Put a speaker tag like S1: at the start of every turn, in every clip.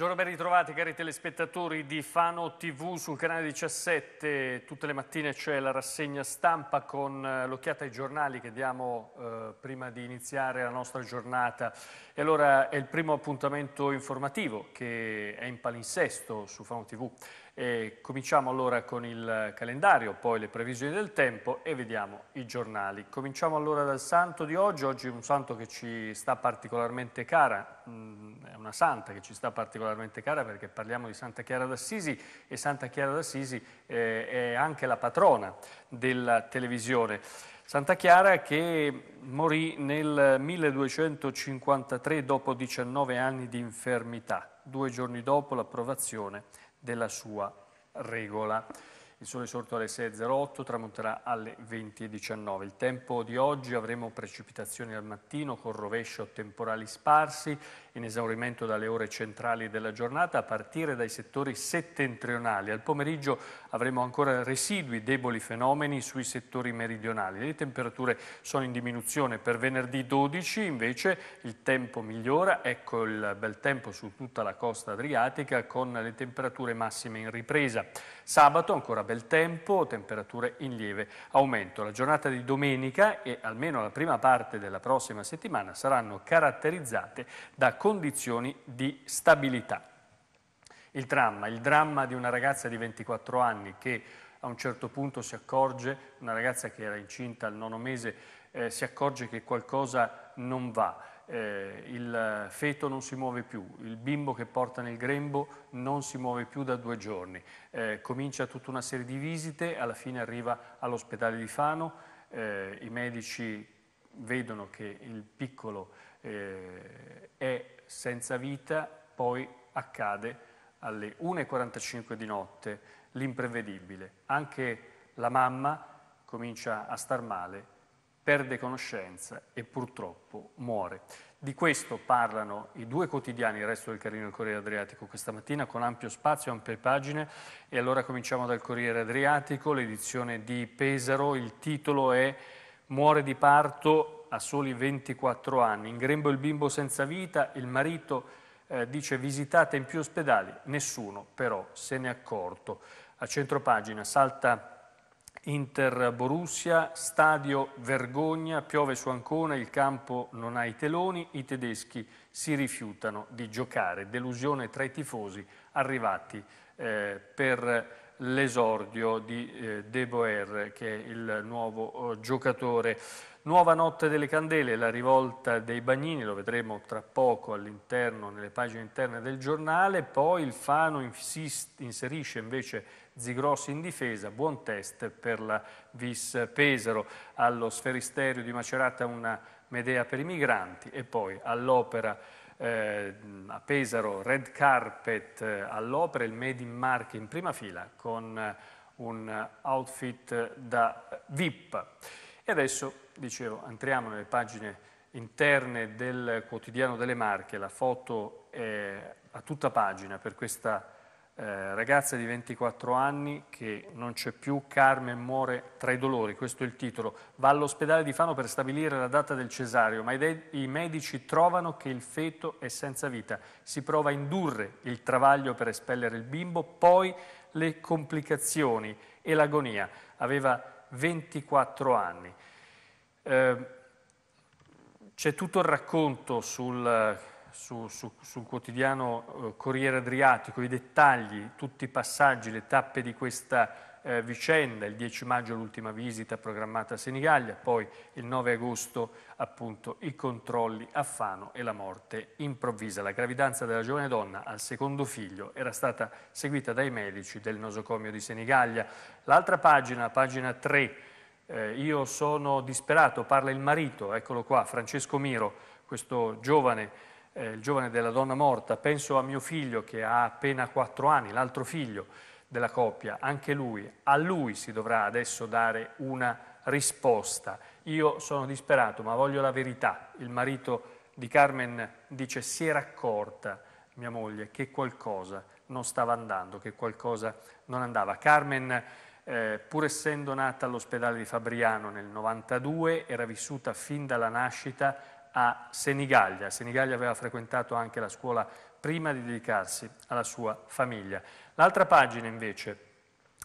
S1: Buongiorno, ben ritrovati cari telespettatori di Fano TV sul canale 17. Tutte le mattine c'è la rassegna stampa con eh, l'occhiata ai giornali che diamo eh, prima di iniziare la nostra giornata. E allora è il primo appuntamento informativo che è in palinsesto su Fano TV. E cominciamo allora con il calendario, poi le previsioni del tempo e vediamo i giornali. Cominciamo allora dal santo di oggi, oggi è un santo che ci sta particolarmente cara, mh, mm, è una santa che ci sta particolarmente cara perché parliamo di Santa Chiara d'Assisi e Santa Chiara d'Assisi eh, è anche la patrona della televisione. Santa Chiara che morì nel 1253 dopo 19 anni di infermità, due giorni dopo l'approvazione della sua regola. Il sole sorto alle 6.08, tramonterà alle 20.19. Il tempo di oggi avremo precipitazioni al mattino con rovescio temporali sparsi, in esaurimento dalle ore centrali della giornata, a partire dai settori settentrionali. Al pomeriggio avremo ancora residui deboli fenomeni sui settori meridionali. Le temperature sono in diminuzione per venerdì 12, invece il tempo migliora, ecco il bel tempo su tutta la costa adriatica con le temperature massime in ripresa. Sabato ancora bel tempo, temperature in lieve aumento. La giornata di domenica e almeno la prima parte della prossima settimana saranno caratterizzate da condizioni di stabilità. Il dramma, il dramma di una ragazza di 24 anni che a un certo punto si accorge, una ragazza che era incinta al nono mese, eh, si accorge che qualcosa non va eh, il feto non si muove più, il bimbo che porta nel grembo non si muove più da due giorni, eh, comincia tutta una serie di visite, alla fine arriva all'ospedale di Fano, eh, i medici vedono che il piccolo eh, è senza vita, poi accade alle 1.45 di notte l'imprevedibile, anche la mamma comincia a star male perde conoscenza e purtroppo muore. Di questo parlano i due quotidiani, il resto del Carino e il Corriere Adriatico questa mattina con ampio spazio, ampie pagine e allora cominciamo dal Corriere Adriatico, l'edizione di Pesaro, il titolo è Muore di parto a soli 24 anni, in grembo il bimbo senza vita, il marito eh, dice visitate in più ospedali, nessuno però se n'è accorto. A centro pagina salta Inter-Borussia, stadio vergogna, piove su Ancona, il campo non ha i teloni, i tedeschi si rifiutano di giocare. Delusione tra i tifosi arrivati eh, per l'esordio di eh, De Boer che è il nuovo oh, giocatore Nuova notte delle candele, la rivolta dei bagnini, lo vedremo tra poco all'interno, nelle pagine interne del giornale, poi il Fano insiste, inserisce invece Zigrossi in difesa, buon test per la Vis Pesaro, allo Sferisterio di Macerata una Medea per i migranti e poi all'opera eh, a Pesaro, Red Carpet eh, all'opera, il Made in Mark in prima fila con un outfit da VIP. E adesso, dicevo, entriamo nelle pagine interne del quotidiano delle Marche, la foto è a tutta pagina per questa eh, ragazza di 24 anni che non c'è più, Carmen muore tra i dolori, questo è il titolo, va all'ospedale di Fano per stabilire la data del cesario, ma i, i medici trovano che il feto è senza vita, si prova a indurre il travaglio per espellere il bimbo, poi le complicazioni e l'agonia. Aveva 24 anni. Eh, c'è tutto il racconto sul, su, su, sul quotidiano eh, Corriere Adriatico, i dettagli, tutti i passaggi, le tappe di questa eh, vicenda, il 10 maggio l'ultima visita programmata a Senigallia, poi il 9 agosto appunto i controlli a Fano e la morte improvvisa. La gravidanza della giovane donna al secondo figlio era stata seguita dai medici del nosocomio di Senigallia. L'altra pagina, pagina 3, eh, io sono disperato, parla il marito, eccolo qua, Francesco Miro, questo giovane eh, il giovane della donna morta, penso a mio figlio che ha appena 4 anni, l'altro figlio, della coppia, anche lui, a lui si dovrà adesso dare una risposta. Io sono disperato, ma voglio la verità. Il marito di Carmen dice si era accorta mia moglie che qualcosa non stava andando, che qualcosa non andava. Carmen, eh, pur essendo nata all'ospedale di Fabriano nel 92, era vissuta fin dalla nascita a Senigallia. Senigallia aveva frequentato anche la scuola prima di dedicarsi alla sua famiglia. L'altra pagina invece,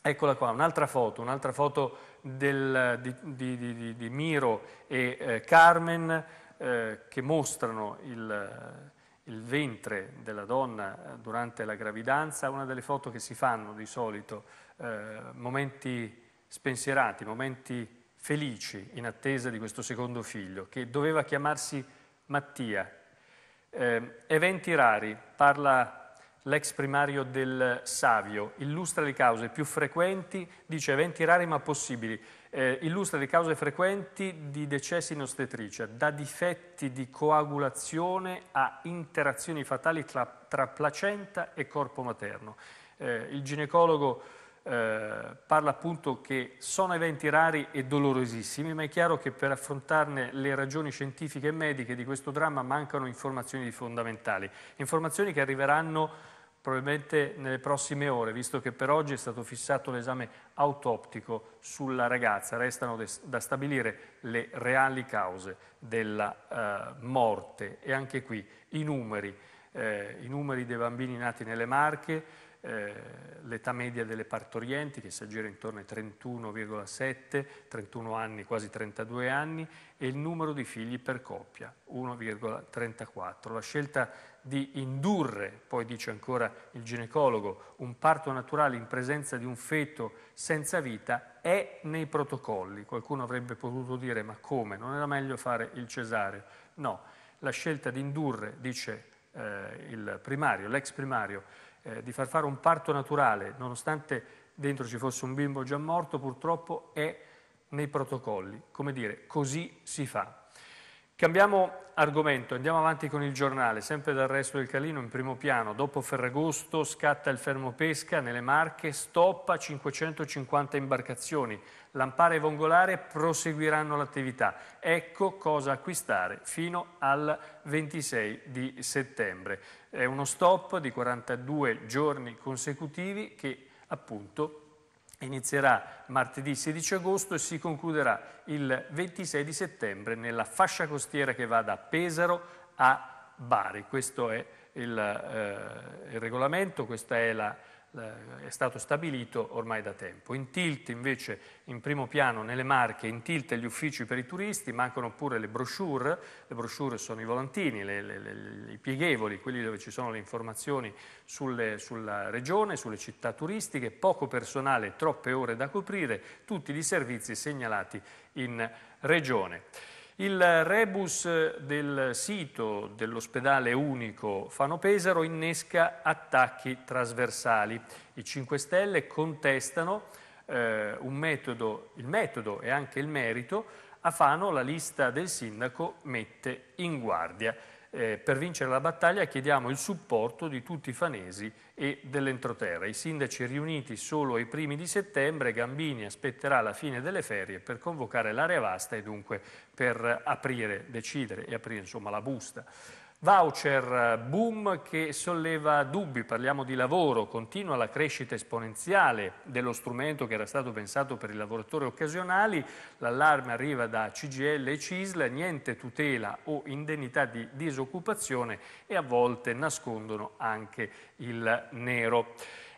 S1: eccola qua, un'altra foto, un'altra foto del, di, di, di, di, Miro e eh, Carmen eh, che mostrano il, il, ventre della donna eh, durante la gravidanza, una delle foto che si fanno di solito, eh, momenti spensierati, momenti felici in attesa di questo secondo figlio, che doveva chiamarsi Mattia. Eh, eventi rari, parla l'ex primario del Savio, illustra le cause più frequenti, dice eventi rari ma possibili, eh, illustra le cause frequenti di decessi in ostetricia, da difetti di coagulazione a interazioni fatali tra, tra placenta e corpo materno. Eh, il ginecologo eh, parla appunto che sono eventi rari e dolorosissimi, ma è chiaro che per affrontarne le ragioni scientifiche e mediche di questo dramma mancano informazioni fondamentali, informazioni che arriveranno probabilmente nelle prossime ore, visto che per oggi è stato fissato l'esame autoptico sulla ragazza, restano da stabilire le reali cause della eh, morte e anche qui i numeri, eh, i numeri dei bambini nati nelle Marche, eh, l'età media delle partorienti che si aggira intorno ai 31,7, 31 anni, quasi 32 anni e il numero di figli per coppia, 1,34. La scelta di indurre, poi dice ancora il ginecologo, un parto naturale in presenza di un feto senza vita è nei protocolli. Qualcuno avrebbe potuto dire ma come? Non era meglio fare il cesareo? No, la scelta di indurre, dice eh, il primario, l'ex primario, eh, di far fare un parto naturale, nonostante dentro ci fosse un bimbo già morto, purtroppo è nei protocolli. Come dire, così si fa. Cambiamo argomento, andiamo avanti con il giornale, sempre dal resto del Calino in primo piano. Dopo Ferragosto scatta il fermo pesca nelle Marche, stoppa 550 imbarcazioni. Lampare e Vongolare proseguiranno l'attività. Ecco cosa acquistare fino al 26 di settembre. È uno stop di 42 giorni consecutivi che appunto inizierà martedì 16 agosto e si concluderà il 26 di settembre nella fascia costiera che va da Pesaro a Bari. Questo è il, eh, il regolamento, questa è la eh, è stato stabilito ormai da tempo. In tilt invece in primo piano nelle Marche, in tilt gli uffici per i turisti, mancano pure le brochure, le brochure sono i volantini, le, le, le, i pieghevoli, quelli dove ci sono le informazioni sulle, sulla regione, sulle città turistiche, poco personale, troppe ore da coprire, tutti gli servizi segnalati in regione. Il rebus del sito dell'ospedale unico Fano Pesaro innesca attacchi trasversali. I 5 Stelle contestano eh, metodo, il metodo e anche il merito. A Fano la lista del sindaco mette in guardia eh, per vincere la battaglia chiediamo il supporto di tutti i fanesi e dell'entroterra. I sindaci riuniti solo ai primi di settembre, Gambini aspetterà la fine delle ferie per convocare l'area vasta e dunque per aprire, decidere e aprire insomma, la busta. Voucher, boom che solleva dubbi, parliamo di lavoro, continua la crescita esponenziale dello strumento che era stato pensato per i lavoratori occasionali, l'allarme arriva da CGL e CISL, niente tutela o indennità di disoccupazione e a volte nascondono anche il nero.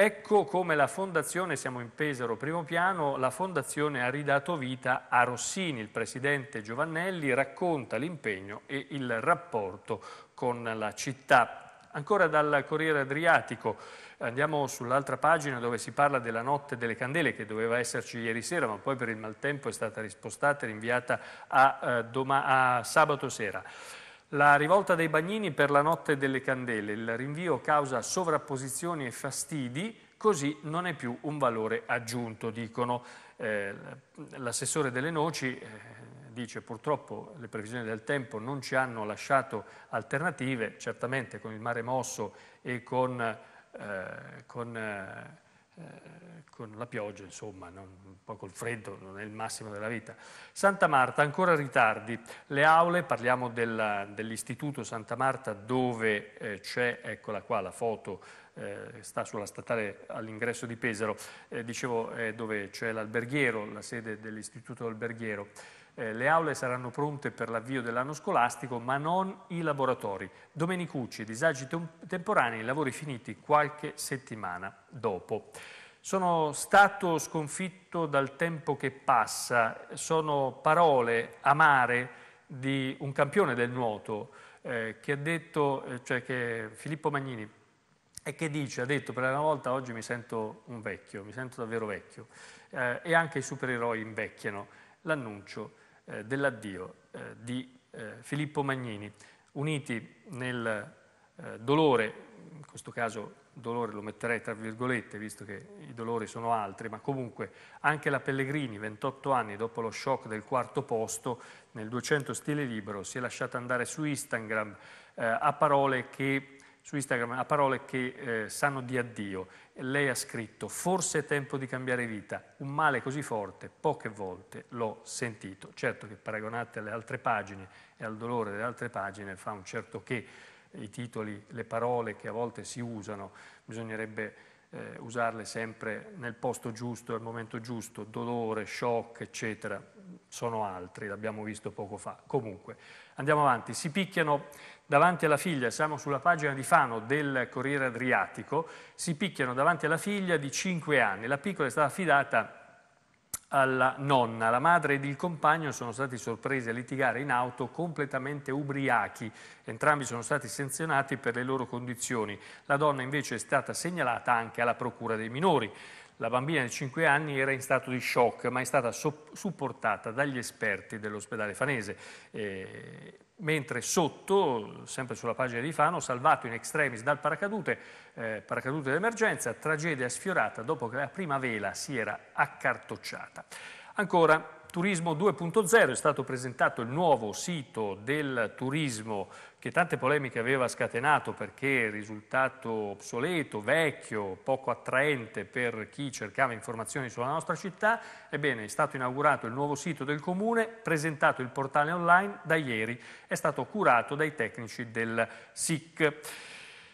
S1: Ecco come la fondazione, siamo in Pesaro, primo piano, la fondazione ha ridato vita a Rossini. Il presidente Giovannelli racconta l'impegno e il rapporto con la città. Ancora dal Corriere Adriatico andiamo sull'altra pagina dove si parla della notte delle candele che doveva esserci ieri sera ma poi per il maltempo è stata rispostata e rinviata a, eh, a sabato sera. La rivolta dei bagnini per la notte delle candele, il rinvio causa sovrapposizioni e fastidi, così non è più un valore aggiunto, dicono. Eh, l'assessore delle noci eh, dice purtroppo le previsioni del tempo non ci hanno lasciato alternative, certamente con il mare mosso e con... Eh, con eh, eh, con la pioggia, insomma, non, un po' col freddo, non è il massimo della vita. Santa Marta, ancora ritardi. Le aule, parliamo dell'Istituto Santa Marta dove eh, c'è, eccola qua la foto, eh, sta sulla statale all'ingresso di Pesaro, eh, dicevo dove c'è l'alberghiero, la sede dell'Istituto Alberghiero eh, le aule saranno pronte per l'avvio dell'anno scolastico, ma non i laboratori. Domenicucci, disagi temporanei, lavori finiti qualche settimana dopo. Sono stato sconfitto dal tempo che passa, sono parole amare di un campione del nuoto eh, che ha detto, eh, cioè che Filippo Magnini, e che dice, ha detto per la prima volta oggi mi sento un vecchio, mi sento davvero vecchio eh, e anche i supereroi invecchiano. L'annuncio eh, dell'addio eh, di eh, Filippo Magnini, uniti nel eh, dolore, in questo caso dolore lo metterei tra virgolette, visto che i dolori sono altri, ma comunque anche la Pellegrini, 28 anni dopo lo shock del quarto posto, nel 200 stile libero, si è lasciata andare su Instagram eh, a parole che su Instagram a parole che eh, sanno di addio. Lei ha scritto, forse è tempo di cambiare vita, un male così forte, poche volte l'ho sentito. Certo che paragonate alle altre pagine e al dolore delle altre pagine fa un certo che i titoli, le parole che a volte si usano, bisognerebbe eh, usarle sempre nel posto giusto, al momento giusto, dolore, shock, eccetera sono altri, l'abbiamo visto poco fa. Comunque, andiamo avanti. Si picchiano davanti alla figlia, siamo sulla pagina di Fano del Corriere Adriatico, si picchiano davanti alla figlia di 5 anni. La piccola è stata affidata alla nonna. La madre ed il compagno sono stati sorpresi a litigare in auto completamente ubriachi. Entrambi sono stati sanzionati per le loro condizioni. La donna invece è stata segnalata anche alla procura dei minori. La bambina di 5 anni era in stato di shock, ma è stata so supportata dagli esperti dell'ospedale fanese. Eh, mentre sotto, sempre sulla pagina di Fano, salvato in extremis dal paracadute, eh, paracadute d'emergenza, tragedia sfiorata dopo che la prima vela si era accartocciata. Ancora Turismo 2.0 è stato presentato il nuovo sito del turismo che tante polemiche aveva scatenato perché è risultato obsoleto, vecchio, poco attraente per chi cercava informazioni sulla nostra città. Ebbene, è stato inaugurato il nuovo sito del comune, presentato il portale online, da ieri è stato curato dai tecnici del SIC.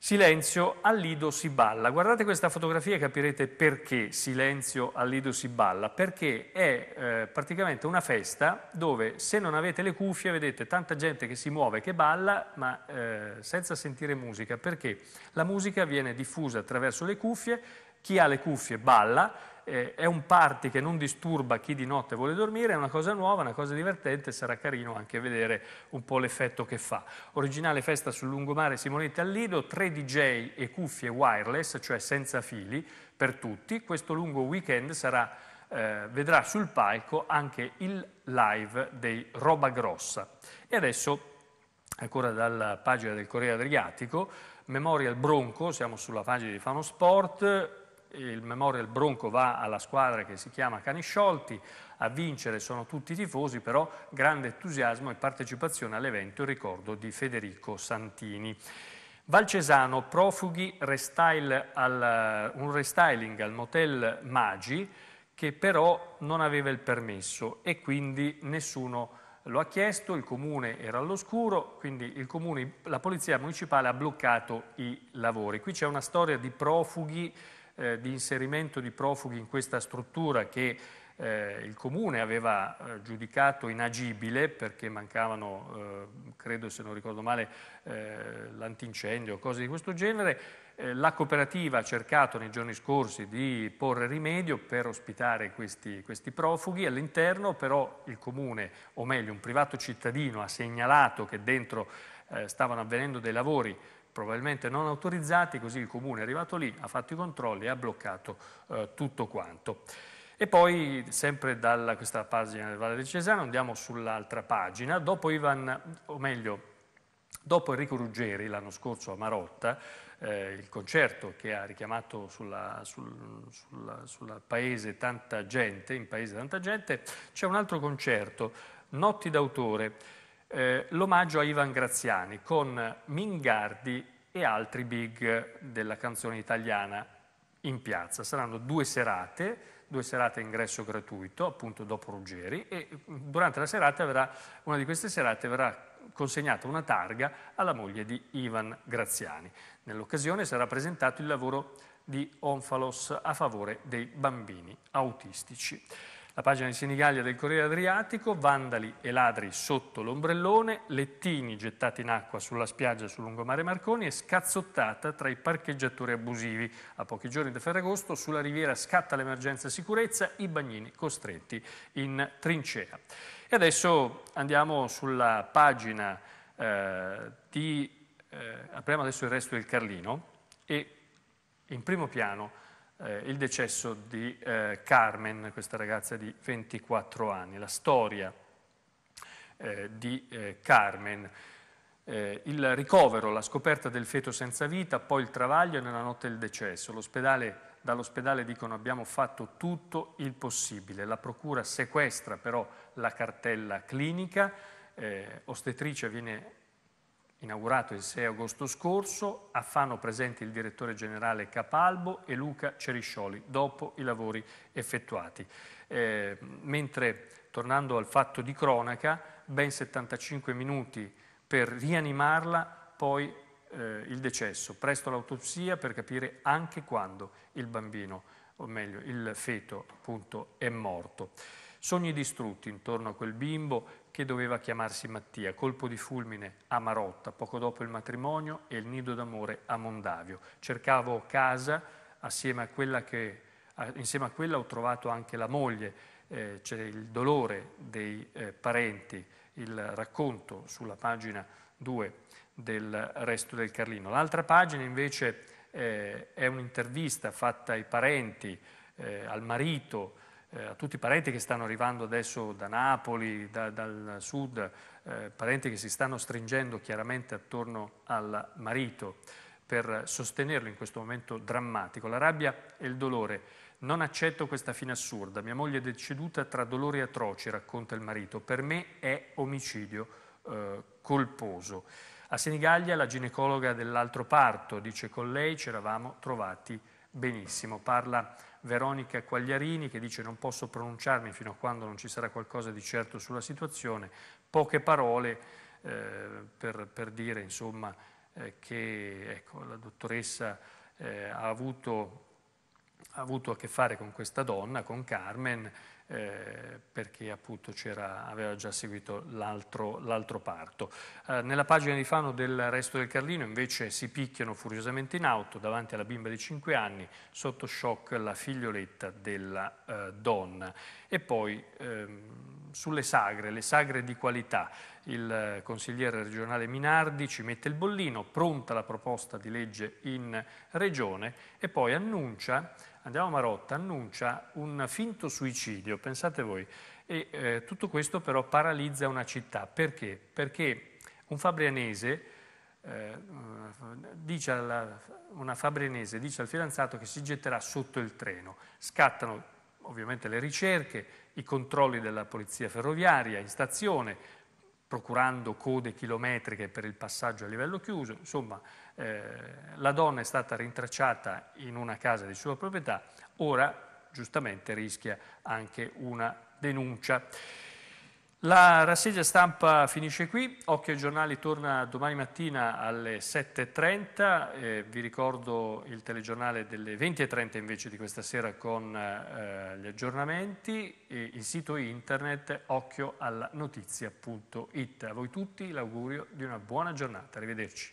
S1: Silenzio, al Lido si balla. Guardate questa fotografia e capirete perché Silenzio, al Lido si balla, perché è eh, praticamente una festa dove se non avete le cuffie vedete tanta gente che si muove, che balla, ma eh, senza sentire musica, perché la musica viene diffusa attraverso le cuffie chi ha le cuffie balla, eh, è un party che non disturba chi di notte vuole dormire, è una cosa nuova, una cosa divertente, sarà carino anche vedere un po' l'effetto che fa. Originale festa sul lungomare Simonetti al Lido, tre DJ e cuffie wireless, cioè senza fili, per tutti. Questo lungo weekend sarà, eh, vedrà sul palco anche il live dei Roba Grossa. E adesso, ancora dalla pagina del Corriere Adriatico, Memorial Bronco, siamo sulla pagina di Fano Sport, il Memorial Bronco va alla squadra che si chiama Cani Sciolti, a vincere sono tutti tifosi, però grande entusiasmo e partecipazione all'evento in ricordo di Federico Santini. Valcesano, profughi, restyle al, un restyling al motel Magi che però non aveva il permesso e quindi nessuno lo ha chiesto, il comune era all'oscuro, quindi comune, la polizia municipale ha bloccato i lavori. Qui c'è una storia di profughi eh, di inserimento di profughi in questa struttura che eh, il Comune aveva eh, giudicato inagibile perché mancavano, eh, credo se non ricordo male, eh, l'antincendio, o cose di questo genere. Eh, la cooperativa ha cercato nei giorni scorsi di porre rimedio per ospitare questi, questi profughi. All'interno però il Comune, o meglio un privato cittadino, ha segnalato che dentro eh, stavano avvenendo dei lavori probabilmente non autorizzati, così il comune è arrivato lì, ha fatto i controlli e ha bloccato eh, tutto quanto. E poi, sempre da questa pagina del Valle del Cesano, andiamo sull'altra pagina, dopo Ivan, o meglio, dopo Enrico Ruggeri l'anno scorso a Marotta, eh, il concerto che ha richiamato sulla, sul, sulla, sulla paese tanta gente, in paese tanta gente, c'è un altro concerto, Notti d'autore, eh, l'omaggio a Ivan Graziani con Mingardi e altri big della canzone italiana in piazza. Saranno due serate, due serate a ingresso gratuito, appunto dopo Ruggeri, e durante la serata verrà, una di queste serate verrà consegnata una targa alla moglie di Ivan Graziani. Nell'occasione sarà presentato il lavoro di Onfalos a favore dei bambini autistici. La pagina di Senigallia del Corriere Adriatico, vandali e ladri sotto l'ombrellone, lettini gettati in acqua sulla spiaggia sul lungomare Marconi e scazzottata tra i parcheggiatori abusivi. A pochi giorni da Ferragosto sulla riviera scatta l'emergenza sicurezza, i bagnini costretti in trincea. E adesso andiamo sulla pagina eh, di... Eh, apriamo adesso il resto del Carlino e in primo piano eh, il decesso di eh, Carmen, questa ragazza di 24 anni, la storia eh, di eh, Carmen. Eh, il ricovero, la scoperta del feto senza vita, poi il travaglio e nella notte il decesso. dall'ospedale dicono abbiamo fatto tutto il possibile. La procura sequestra però la cartella clinica, eh, ostetricia viene inaugurato il 6 agosto scorso, a Fano presenti il direttore generale Capalbo e Luca Ceriscioli, dopo i lavori effettuati. Eh, mentre, tornando al fatto di cronaca, ben 75 minuti per rianimarla, poi eh, il decesso, presto l'autopsia per capire anche quando il bambino, o meglio il feto appunto, è morto. Sogni distrutti intorno a quel bimbo che doveva chiamarsi Mattia, colpo di fulmine a Marotta, poco dopo il matrimonio e il nido d'amore a Mondavio. Cercavo casa, assieme a quella che, insieme a quella ho trovato anche la moglie, eh, c'è il dolore dei eh, parenti, il racconto sulla pagina 2 del resto del Carlino. L'altra pagina invece eh, è un'intervista fatta ai parenti, eh, al marito, eh, a tutti i parenti che stanno arrivando adesso da Napoli, da, dal sud, eh, parenti che si stanno stringendo chiaramente attorno al marito per sostenerlo in questo momento drammatico. La rabbia e il dolore. Non accetto questa fine assurda. Mia moglie è deceduta tra dolori atroci, racconta il marito. Per me è omicidio eh, colposo. A Senigallia la ginecologa dell'altro parto dice con lei ci eravamo trovati benissimo. Parla Veronica Quagliarini che dice non posso pronunciarmi fino a quando non ci sarà qualcosa di certo sulla situazione, poche parole eh, per, per, dire insomma, eh, che ecco, la dottoressa eh, ha avuto ha avuto a che fare con questa donna, con Carmen, eh, perché appunto aveva già seguito l'altro, l'altro parto. Eh, nella pagina di Fano del resto del Carlino invece si picchiano furiosamente in auto davanti alla bimba di 5 anni, sotto shock la figlioletta della eh, donna. E poi... Ehm, sulle sagre, le sagre di qualità. Il eh, consigliere regionale Minardi ci mette il bollino, pronta la proposta di legge in regione e poi annuncia, andiamo a Marotta, annuncia un finto suicidio, pensate voi. E eh, tutto questo però paralizza una città. Perché? Perché un fabrianese, eh, dice alla, una fabrianese dice al fidanzato che si getterà sotto il treno. Scattano ovviamente le ricerche, i controlli della polizia ferroviaria in stazione, procurando code chilometriche per il passaggio a livello chiuso, insomma eh, la donna è stata rintracciata in una casa di sua proprietà, ora giustamente rischia anche una denuncia. La rassegna stampa finisce qui, Occhio ai giornali torna domani mattina alle 7.30, eh, vi ricordo il telegiornale delle 20.30 invece di questa sera con eh, gli aggiornamenti, e il sito internet occhioallanotizia.it. A voi tutti l'augurio di una buona giornata, arrivederci.